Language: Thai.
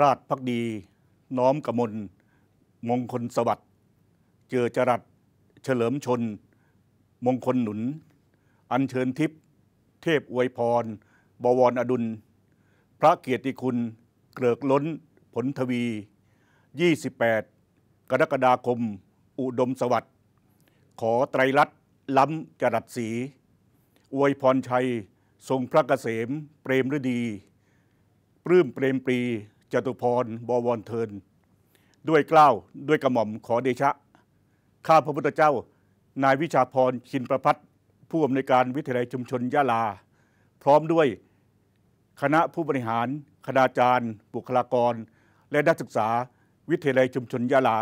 ราชพักดี น้อมกมล มงคลสวัสดิ์เจอจรัสเฉลิมชน มงคลหนุน อัญเชิญทิพย์เทพอวยพร บวรอดุล พระเกียรติคุณเกลิกล้นผลทวี 28 กรกฎาคม อุดมสวัสดิ์ขอไตรลัตล้ำจรัสสี อวยพรชัย ทรงพระเกษม เปรมฤดีปลื้มเปรมปรีจตุพร บวรเทิน ด้วยกล้าวด้วยกระหม่อมขอเดชะ ข้าพระพุทธเจ้านายวิชาพร ชินประพัฒผู้อำนวยการวิทยาลัยชุมชนยะลา พร้อมด้วย คณะผู้บริหาร คณาจารย์บุคลากร และนักศึกษาวิทยาลัยชุมชนยะลา